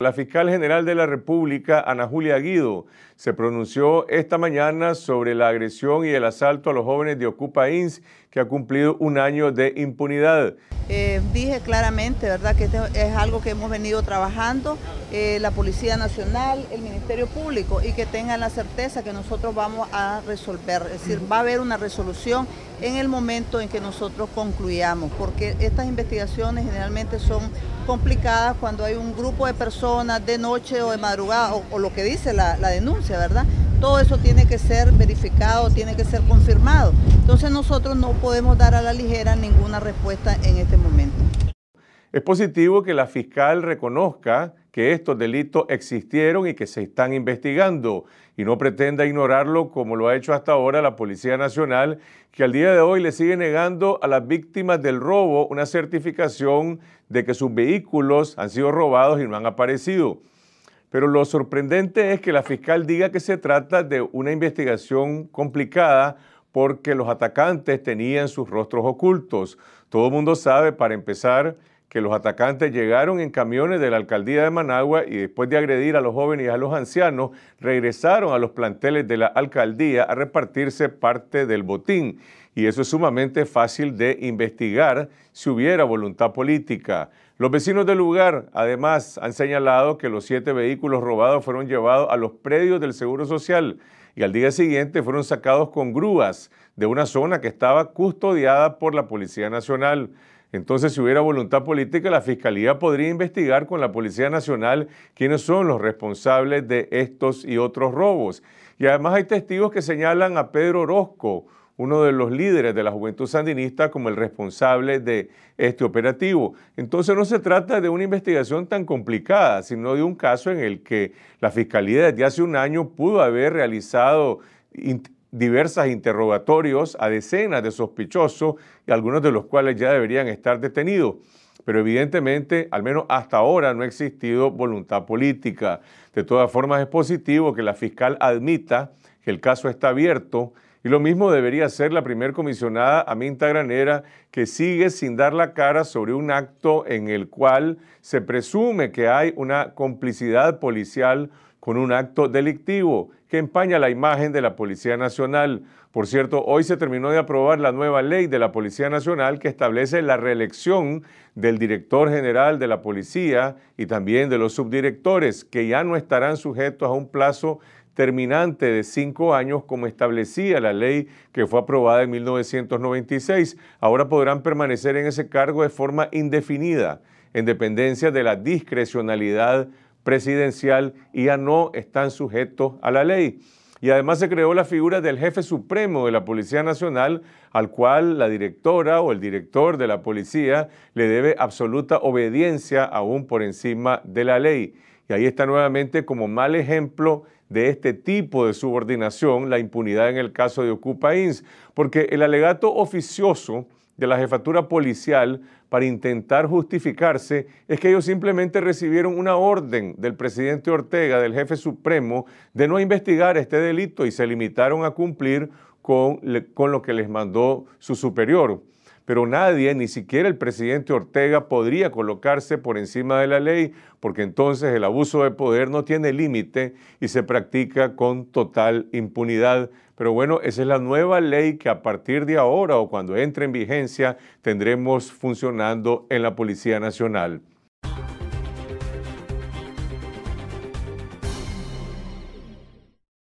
La fiscal general de la República, Ana Julia Guido, se pronunció esta mañana sobre la agresión y el asalto a los jóvenes de Ocupa Ins, que ha cumplido un año de impunidad. Eh, dije claramente, ¿verdad?, que esto es algo que hemos venido trabajando, eh, la Policía Nacional, el Ministerio Público, y que tengan la certeza que nosotros vamos a resolver. Es decir, va a haber una resolución en el momento en que nosotros concluyamos, porque estas investigaciones generalmente son complicadas cuando hay un grupo de personas de noche o de madrugada, o, lo que dice la, la denuncia, ¿verdad? todo eso tiene que ser verificado, tiene que ser confirmado. Entonces nosotros no podemos dar a la ligera ninguna respuesta en este momento. Es positivo que la fiscal reconozca que estos delitos existieron y que se están investigando y no pretenda ignorarlo como lo ha hecho hasta ahora la Policía Nacional, que al día de hoy le sigue negando a las víctimas del robo una certificación de que sus vehículos han sido robados y no han aparecido. Pero lo sorprendente es que la fiscal diga que se trata de una investigación complicada porque los atacantes tenían sus rostros ocultos. Todo el mundo sabe, para empezar, que los atacantes llegaron en camiones de la alcaldía de Managua y después de agredir a los jóvenes y a los ancianos, regresaron a los planteles de la alcaldía a repartirse parte del botín. Y eso es sumamente fácil de investigar si hubiera voluntad política. Los vecinos del lugar, además, han señalado que los siete vehículos robados fueron llevados a los predios del Seguro Social y al día siguiente fueron sacados con grúas de una zona que estaba custodiada por la Policía Nacional. Entonces, si hubiera voluntad política, la Fiscalía podría investigar con la Policía Nacional quiénes son los responsables de estos y otros robos. Y además hay testigos que señalan a Pedro Orozco, uno de los líderes de la juventud sandinista, como el responsable de este operativo. Entonces no se trata de una investigación tan complicada, sino de un caso en el que la Fiscalía desde hace un año pudo haber realizado diversas interrogatorios a decenas de sospechosos, algunos de los cuales ya deberían estar detenidos. Pero evidentemente, al menos hasta ahora, no ha existido voluntad política. De todas formas, es positivo que la fiscal admita que el caso está abierto y lo mismo debería hacer la primer comisionada Aminta Granera, que sigue sin dar la cara sobre un acto en el cual se presume que hay una complicidad policial con un acto delictivo que empaña la imagen de la Policía Nacional. Por cierto, hoy se terminó de aprobar la nueva ley de la Policía Nacional que establece la reelección del director general de la Policía y también de los subdirectores, que ya no estarán sujetos a un plazo terminante de cinco años como establecía la ley que fue aprobada en 1996, ahora podrán permanecer en ese cargo de forma indefinida, en dependencia de la discrecionalidad presidencial y ya no están sujetos a la ley. Y además se creó la figura del jefe supremo de la Policía Nacional, al cual la directora o el director de la policía le debe absoluta obediencia aún por encima de la ley. Y ahí está nuevamente como mal ejemplo de este tipo de subordinación la impunidad en el caso de Ocupa Ins, porque el alegato oficioso de la jefatura policial para intentar justificarse es que ellos simplemente recibieron una orden del presidente Ortega, del jefe supremo, de no investigar este delito y se limitaron a cumplir con, con lo que les mandó su superior pero nadie, ni siquiera el presidente Ortega, podría colocarse por encima de la ley, porque entonces el abuso de poder no tiene límite y se practica con total impunidad. Pero bueno, esa es la nueva ley que a partir de ahora o cuando entre en vigencia tendremos funcionando en la Policía Nacional.